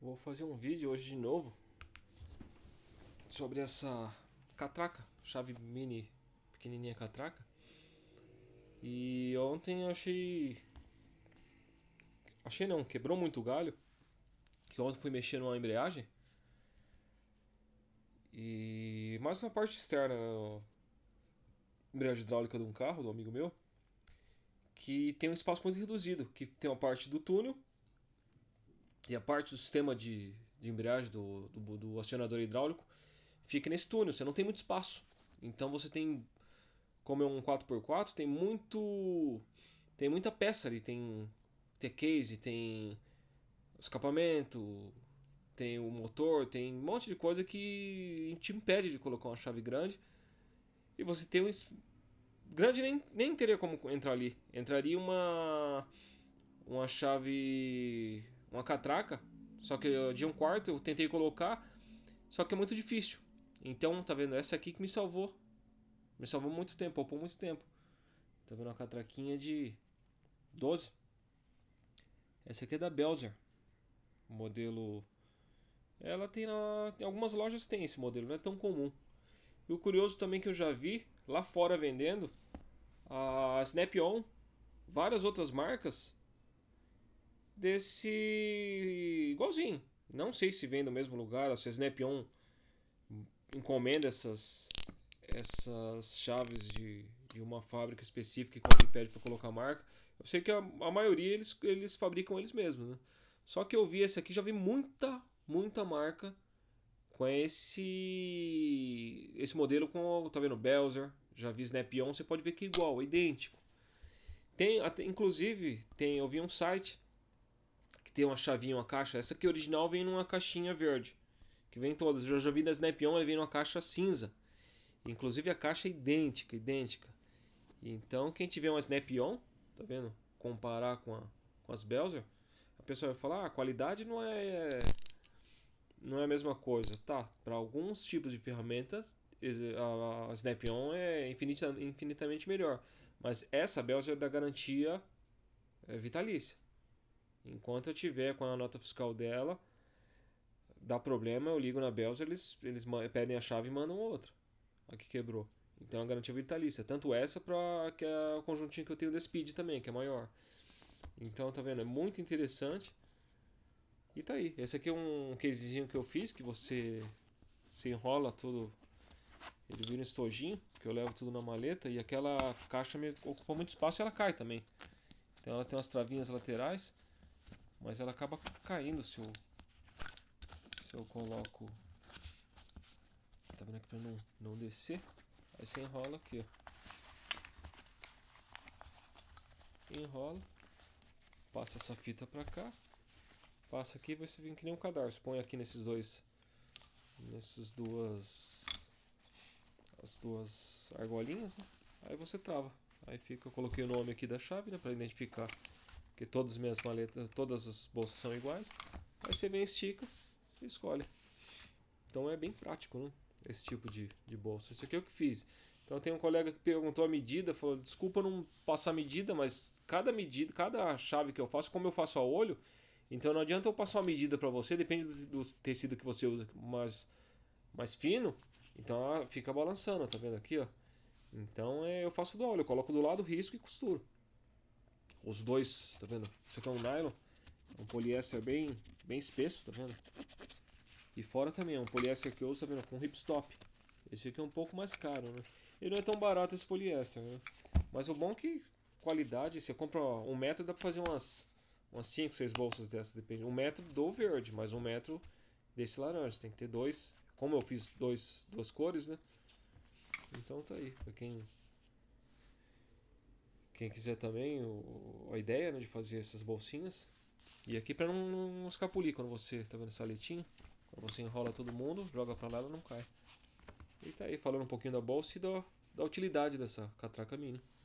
Vou fazer um vídeo hoje de novo sobre essa catraca, chave mini pequenininha catraca. E ontem eu achei achei não, quebrou muito o galho. Que ontem fui mexer numa embreagem. E mais uma parte externa, embreagem hidráulica de um carro, do amigo meu, que tem um espaço muito reduzido, que tem uma parte do túnel e a parte do sistema de, de embreagem do, do, do acionador hidráulico fica nesse túnel, você não tem muito espaço. Então você tem, como é um 4x4, tem muito tem muita peça ali, tem, tem case, tem escapamento, tem o motor, tem um monte de coisa que te impede de colocar uma chave grande. E você tem um grande nem, nem teria como entrar ali. Entraria uma uma chave uma catraca, só que de um quarto eu tentei colocar, só que é muito difícil. Então, tá vendo? Essa aqui que me salvou. Me salvou muito tempo, por muito tempo. Tá vendo uma catraquinha de 12. Essa aqui é da Belzer. Modelo. Ela tem na. Algumas lojas tem esse modelo, não é tão comum. E o curioso também que eu já vi lá fora vendendo a Snap-on, várias outras marcas desse. igualzinho. Não sei se vem do mesmo lugar, se a Snap-on encomenda essas, essas chaves de, de uma fábrica específica que pede para colocar a marca. Eu sei que a, a, maioria eles, eles fabricam eles mesmos, né? Só que eu vi esse aqui, já vi muita, muita marca com esse esse modelo com, tá vendo, Belzer, já vi Snap-on, você pode ver que é igual, é idêntico. Tem, até, inclusive, tem, eu vi um site ter uma chavinha, uma caixa. Essa aqui é original vem numa caixinha verde. Que vem todas. Eu já vi da Snap On, ele vem numa caixa cinza. Inclusive a caixa é idêntica, idêntica. Então quem tiver uma Snap On, tá vendo? Comparar com, a, com as Belzer, a pessoa vai falar, ah, a qualidade não é não é a mesma coisa, tá? Para alguns tipos de ferramentas, a Snap On é infinita, infinitamente melhor, mas essa Belzer é da garantia é, vitalícia. Enquanto eu tiver com a nota fiscal dela, dá problema, eu ligo na Belza, eles, eles pedem a chave e mandam outra. A que quebrou. Então a garantia vitalícia. Tanto essa para que é o conjuntinho que eu tenho da Speed também, que é maior. Então tá vendo? É muito interessante. E tá aí. Esse aqui é um casezinho que eu fiz, que você se enrola tudo. Ele vira um estojinho, que eu levo tudo na maleta. E aquela caixa me ocupa muito espaço e ela cai também. Então ela tem umas travinhas laterais mas ela acaba caindo se eu, se eu coloco. Tá vendo aqui para não, não descer? Aí você enrola aqui, ó. Enrola, passa essa fita para cá, passa aqui, você vem que nem um cadarço. Põe aqui nesses dois, nessas duas, as duas argolinhas, né? aí você trava. Aí fica, eu coloquei o nome aqui da chave, né, para identificar porque todas as minhas maletas, todas as bolsas são iguais. Aí você vem, estica e escolhe. Então é bem prático, né? Esse tipo de, de bolsa. Isso aqui é o que fiz. Então tem um colega que perguntou a medida, falou: desculpa não passar a medida, mas cada medida, cada chave que eu faço, como eu faço a olho, então não adianta eu passar a medida para você, depende do, do, tecido que você usa mais, mais fino, então ela ah, fica balançando, tá vendo aqui, ó? Então é, eu faço do olho, eu coloco do lado, risco e costuro os dois, tá vendo? Isso aqui é um nylon, é um poliéster bem, bem espesso, tá vendo? E fora também, é um poliéster que eu uso, tá vendo? Com ripstop. Esse aqui é um pouco mais caro, né? Ele não é tão barato esse poliéster, né? Mas o bom é que qualidade, você compra um metro, dá pra fazer umas, umas 5, 6 bolsas dessa, depende. Um metro do verde, mas um metro desse laranja. Você tem que ter dois. Como eu fiz dois, duas cores, né? Então tá aí, pra quem quem quiser também o, a ideia né, de fazer essas bolsinhas. E aqui para não, não, escapulir quando você tá vendo essa letinha, quando você enrola todo mundo, joga para lá, ela não cai. E tá aí falando um pouquinho da bolsa e da, da utilidade dessa catraca mini. Né?